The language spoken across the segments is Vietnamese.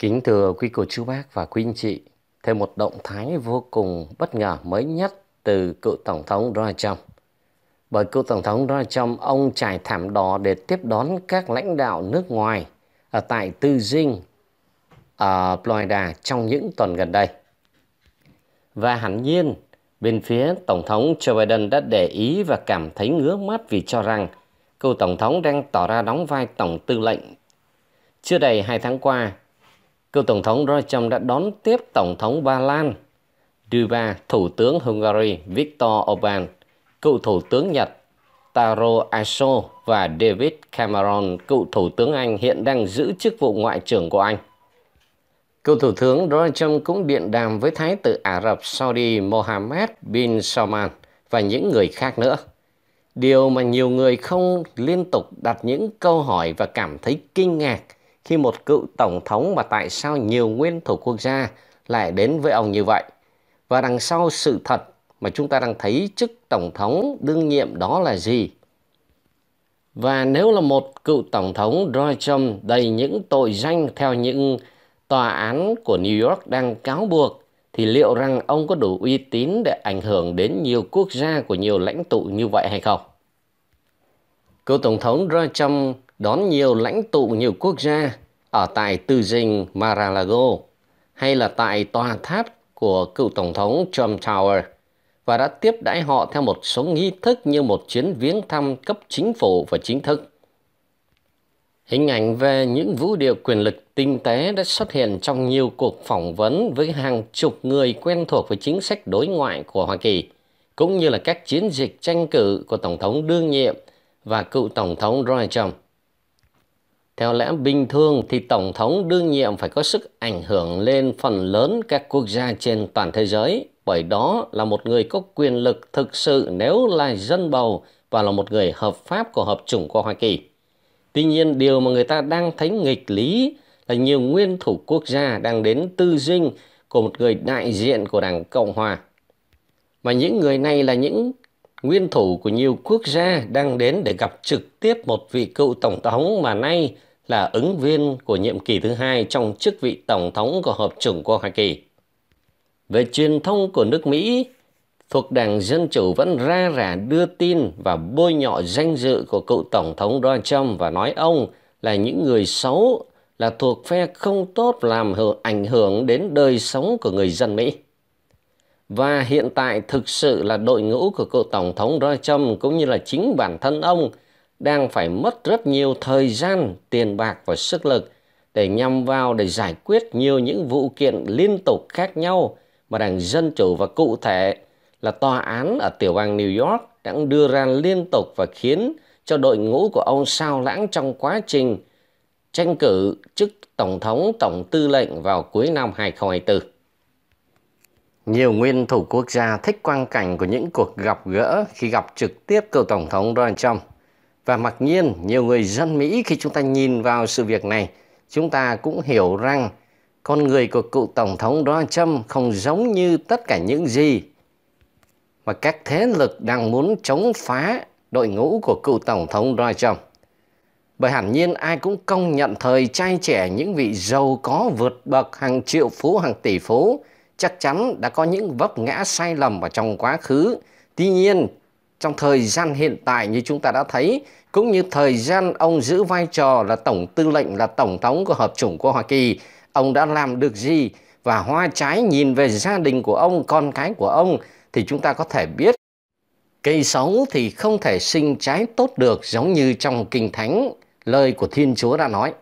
Kính thưa quý cô chú bác và quý anh chị, thêm một động thái vô cùng bất ngờ mới nhất từ cựu Tổng thống Donald Trump. Bởi cựu Tổng thống Donald Trump, ông trải thảm đỏ để tiếp đón các lãnh đạo nước ngoài ở tại Tư Dinh, ở Florida trong những tuần gần đây. Và hẳn nhiên, bên phía Tổng thống Joe Biden đã để ý và cảm thấy ngứa mắt vì cho rằng cựu Tổng thống đang tỏ ra đóng vai Tổng tư lệnh. Chưa đầy hai tháng qua, cựu tổng thống Donald Trump đã đón tiếp tổng thống Ba Lan Duba, thủ tướng Hungary Viktor Orbán, cựu thủ tướng Nhật Taro Aso và David Cameron, cựu thủ tướng Anh hiện đang giữ chức vụ ngoại trưởng của Anh. Cựu thủ tướng Donald Trump cũng điện đàm với Thái tử Ả Rập Saudi Mohammed bin Salman và những người khác nữa. Điều mà nhiều người không liên tục đặt những câu hỏi và cảm thấy kinh ngạc – khi một cựu tổng thống mà tại sao nhiều nguyên thủ quốc gia lại đến với ông như vậy. Và đằng sau sự thật mà chúng ta đang thấy chức tổng thống đương nhiệm đó là gì? Và nếu là một cựu tổng thống Donald Trump đầy những tội danh theo những tòa án của New York đang cáo buộc thì liệu rằng ông có đủ uy tín để ảnh hưởng đến nhiều quốc gia của nhiều lãnh tụ như vậy hay không? Cựu tổng thống Donald Trump đón nhiều lãnh tụ nhiều quốc gia ở tại tư dinh Mar-a-Lago hay là tại tòa tháp của cựu Tổng thống Trump Tower và đã tiếp đãi họ theo một số nghi thức như một chuyến viếng thăm cấp chính phủ và chính thức. Hình ảnh về những vũ điệu quyền lực tinh tế đã xuất hiện trong nhiều cuộc phỏng vấn với hàng chục người quen thuộc với chính sách đối ngoại của Hoa Kỳ, cũng như là các chiến dịch tranh cử của Tổng thống đương nhiệm và cựu Tổng thống Donald Trump. Theo lẽ bình thường thì Tổng thống đương nhiệm phải có sức ảnh hưởng lên phần lớn các quốc gia trên toàn thế giới, bởi đó là một người có quyền lực thực sự nếu là dân bầu và là một người hợp pháp của Hợp chủng của Hoa Kỳ. Tuy nhiên điều mà người ta đang thấy nghịch lý là nhiều nguyên thủ quốc gia đang đến tư dinh của một người đại diện của Đảng Cộng Hòa. và những người này là những nguyên thủ của nhiều quốc gia đang đến để gặp trực tiếp một vị cựu tổng thống mà nay là ứng viên của nhiệm kỳ thứ hai trong chức vị tổng thống của Hợp chủng của Hoa Kỳ. Về truyền thông của nước Mỹ, thuộc Đảng Dân Chủ vẫn ra rả đưa tin và bôi nhọ danh dự của cựu Tổng thống Donald Trump và nói ông là những người xấu, là thuộc phe không tốt làm hưởng, ảnh hưởng đến đời sống của người dân Mỹ. Và hiện tại thực sự là đội ngũ của cựu Tổng thống Donald Trump cũng như là chính bản thân ông – đang phải mất rất nhiều thời gian, tiền bạc và sức lực để nhằm vào để giải quyết nhiều những vụ kiện liên tục khác nhau mà Đảng Dân Chủ và cụ thể là tòa án ở tiểu bang New York đã đưa ra liên tục và khiến cho đội ngũ của ông sao lãng trong quá trình tranh cử chức Tổng thống Tổng tư lệnh vào cuối năm 2024. Nhiều nguyên thủ quốc gia thích quang cảnh của những cuộc gặp gỡ khi gặp trực tiếp cựu Tổng thống Donald Trump và mặc nhiên nhiều người dân Mỹ khi chúng ta nhìn vào sự việc này, chúng ta cũng hiểu rằng con người của cựu Tổng thống Donald Trump không giống như tất cả những gì mà các thế lực đang muốn chống phá đội ngũ của cựu Tổng thống Donald Trump. Bởi hẳn nhiên ai cũng công nhận thời trai trẻ những vị giàu có vượt bậc hàng triệu phú, hàng tỷ phú chắc chắn đã có những vấp ngã sai lầm ở trong quá khứ. Tuy nhiên, trong thời gian hiện tại như chúng ta đã thấy, cũng như thời gian ông giữ vai trò là Tổng tư lệnh là Tổng thống của Hợp chủng của Hoa Kỳ, ông đã làm được gì? Và hoa trái nhìn về gia đình của ông, con cái của ông thì chúng ta có thể biết cây xấu thì không thể sinh trái tốt được giống như trong Kinh Thánh, lời của Thiên Chúa đã nói.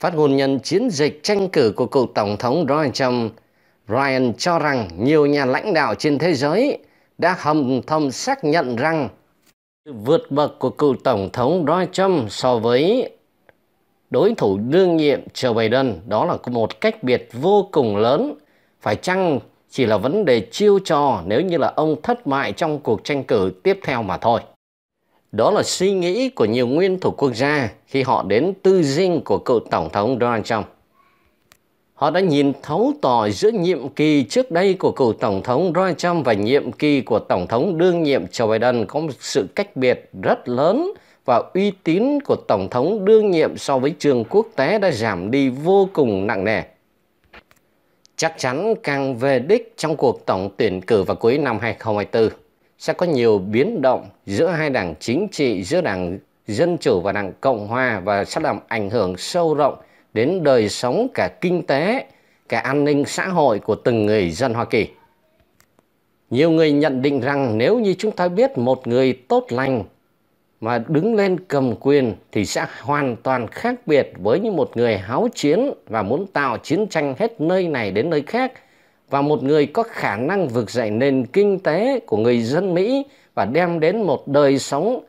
Phát ngôn nhân chiến dịch tranh cử của cựu Tổng thống Donald Trump, Ryan cho rằng nhiều nhà lãnh đạo trên thế giới – đã hầm thầm xác nhận rằng vượt bậc của cựu Tổng thống Donald Trump so với đối thủ đương nhiệm Joe Biden đó là một cách biệt vô cùng lớn. Phải chăng chỉ là vấn đề chiêu trò nếu như là ông thất bại trong cuộc tranh cử tiếp theo mà thôi. Đó là suy nghĩ của nhiều nguyên thủ quốc gia khi họ đến tư dinh của cựu Tổng thống Donald Trump. Họ đã nhìn thấu tỏ giữa nhiệm kỳ trước đây của cựu Tổng thống Donald Trump và nhiệm kỳ của Tổng thống đương nhiệm Joe Biden có một sự cách biệt rất lớn và uy tín của Tổng thống đương nhiệm so với trường quốc tế đã giảm đi vô cùng nặng nề. Chắc chắn càng về đích trong cuộc tổng tuyển cử vào cuối năm 2024 sẽ có nhiều biến động giữa hai đảng chính trị, giữa đảng Dân Chủ và đảng Cộng Hòa và sẽ làm ảnh hưởng sâu rộng đến đời sống cả kinh tế, cả an ninh xã hội của từng người dân Hoa Kỳ. Nhiều người nhận định rằng nếu như chúng ta biết một người tốt lành mà đứng lên cầm quyền thì sẽ hoàn toàn khác biệt với như một người háo chiến và muốn tạo chiến tranh hết nơi này đến nơi khác và một người có khả năng vực dậy nền kinh tế của người dân Mỹ và đem đến một đời sống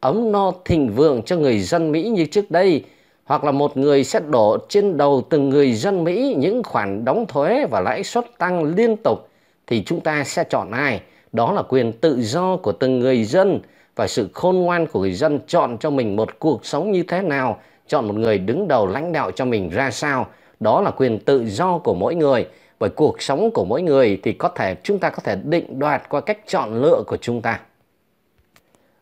ấm no thịnh vượng cho người dân Mỹ như trước đây hoặc là một người sẽ đổ trên đầu từng người dân Mỹ những khoản đóng thuế và lãi suất tăng liên tục thì chúng ta sẽ chọn ai? Đó là quyền tự do của từng người dân và sự khôn ngoan của người dân chọn cho mình một cuộc sống như thế nào, chọn một người đứng đầu lãnh đạo cho mình ra sao. Đó là quyền tự do của mỗi người bởi cuộc sống của mỗi người thì có thể chúng ta có thể định đoạt qua cách chọn lựa của chúng ta.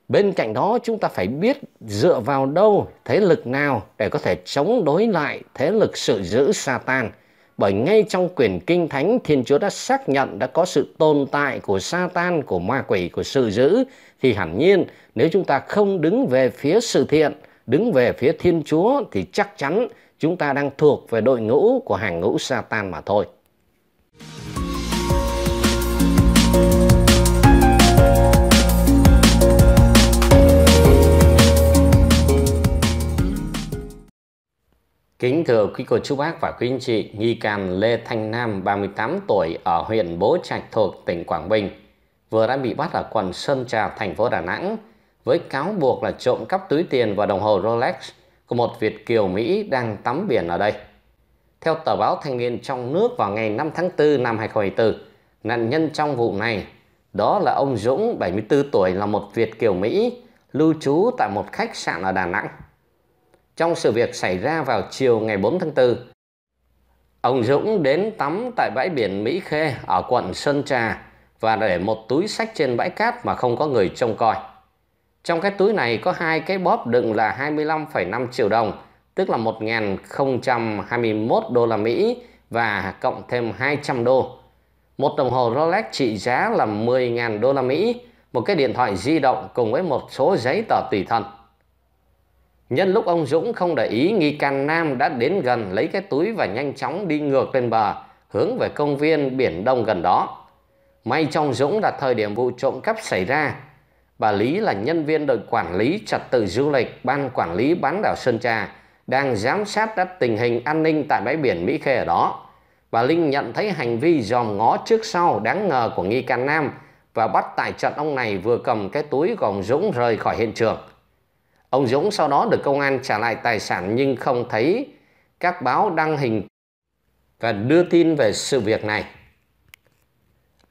Bên cạnh đó chúng ta phải biết dựa vào đâu, thế lực nào để có thể chống đối lại thế lực sự giữ Satan. Bởi ngay trong quyển Kinh Thánh Thiên Chúa đã xác nhận đã có sự tồn tại của Satan, của ma quỷ, của sự giữ. Thì hẳn nhiên nếu chúng ta không đứng về phía sự thiện, đứng về phía Thiên Chúa thì chắc chắn chúng ta đang thuộc về đội ngũ của hàng ngũ Satan mà thôi. Kính thưa quý cô chú bác và quý anh chị, nghi can Lê Thanh Nam, 38 tuổi ở huyện Bố Trạch thuộc tỉnh Quảng Bình vừa đã bị bắt ở quận Sơn Trà, thành phố Đà Nẵng với cáo buộc là trộm cắp túi tiền và đồng hồ Rolex của một Việt kiều Mỹ đang tắm biển ở đây. Theo tờ báo Thanh niên trong nước vào ngày 5 tháng 4 năm 2024, nạn nhân trong vụ này đó là ông Dũng 74 tuổi là một Việt kiều Mỹ lưu trú tại một khách sạn ở Đà Nẵng trong sự việc xảy ra vào chiều ngày 4 tháng 4. Ông Dũng đến tắm tại bãi biển Mỹ Khê ở quận Sơn Trà và để một túi sách trên bãi cát mà không có người trông coi. Trong cái túi này có hai cái bóp đựng là 25,5 triệu đồng, tức là 1.021 đô la Mỹ và cộng thêm 200 đô. Một đồng hồ Rolex trị giá là 10.000 đô la Mỹ, một cái điện thoại di động cùng với một số giấy tờ tùy thân. Nhân lúc ông Dũng không để ý, nghi can Nam đã đến gần lấy cái túi và nhanh chóng đi ngược lên bờ, hướng về công viên biển Đông gần đó. May trong Dũng là thời điểm vụ trộm cắp xảy ra. Bà Lý là nhân viên đội quản lý trật tự du lịch Ban Quản lý bán đảo Sơn Trà, đang giám sát các tình hình an ninh tại bãi biển Mỹ Khê ở đó. Bà Linh nhận thấy hành vi dòm ngó trước sau đáng ngờ của nghi can Nam và bắt tại trận ông này vừa cầm cái túi gồng Dũng rời khỏi hiện trường. Ông Dũng sau đó được công an trả lại tài sản nhưng không thấy các báo đăng hình và đưa tin về sự việc này.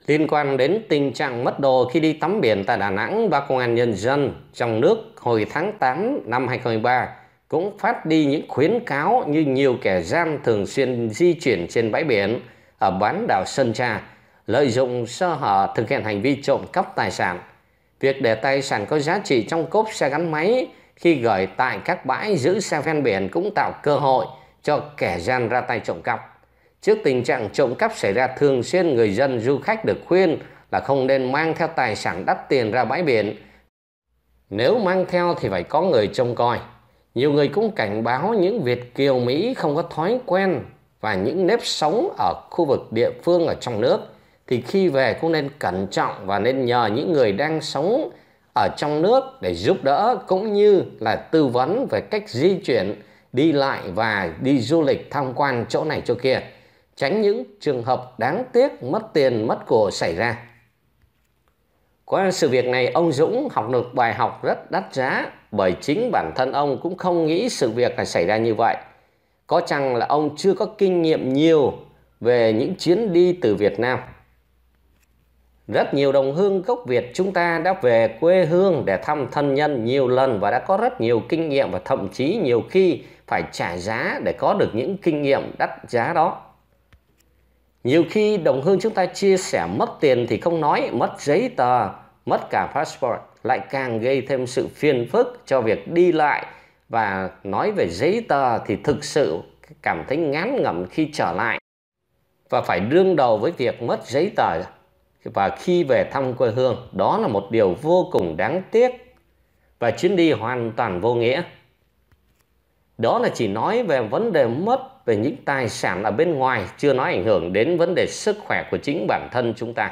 Liên quan đến tình trạng mất đồ khi đi tắm biển tại Đà Nẵng, Báo Công an Nhân dân trong nước hồi tháng 8 năm 2023 cũng phát đi những khuyến cáo như nhiều kẻ gian thường xuyên di chuyển trên bãi biển ở bán đảo Sơn Trà, lợi dụng sơ hở thực hiện hành vi trộm cắp tài sản. Việc để tài sản có giá trị trong cốp xe gắn máy khi gửi tại các bãi giữ xe ven biển cũng tạo cơ hội cho kẻ gian ra tay trộm cắp. Trước tình trạng trộm cắp xảy ra thường xuyên, người dân du khách được khuyên là không nên mang theo tài sản đắt tiền ra bãi biển. Nếu mang theo thì phải có người trông coi. Nhiều người cũng cảnh báo những Việt kiều Mỹ không có thói quen và những nếp sống ở khu vực địa phương ở trong nước thì khi về cũng nên cẩn trọng và nên nhờ những người đang sống ở trong nước để giúp đỡ cũng như là tư vấn về cách di chuyển, đi lại và đi du lịch tham quan chỗ này chỗ kia, tránh những trường hợp đáng tiếc mất tiền mất của xảy ra. Qua sự việc này, ông Dũng học được bài học rất đắt giá bởi chính bản thân ông cũng không nghĩ sự việc là xảy ra như vậy. Có chăng là ông chưa có kinh nghiệm nhiều về những chuyến đi từ Việt Nam rất nhiều đồng hương gốc Việt chúng ta đã về quê hương để thăm thân nhân nhiều lần và đã có rất nhiều kinh nghiệm và thậm chí nhiều khi phải trả giá để có được những kinh nghiệm đắt giá đó. Nhiều khi đồng hương chúng ta chia sẻ mất tiền thì không nói, mất giấy tờ, mất cả passport lại càng gây thêm sự phiền phức cho việc đi lại và nói về giấy tờ thì thực sự cảm thấy ngán ngẩm khi trở lại và phải đương đầu với việc mất giấy tờ và khi về thăm quê hương đó là một điều vô cùng đáng tiếc và chuyến đi hoàn toàn vô nghĩa đó là chỉ nói về vấn đề mất về những tài sản ở bên ngoài chưa nói ảnh hưởng đến vấn đề sức khỏe của chính bản thân chúng ta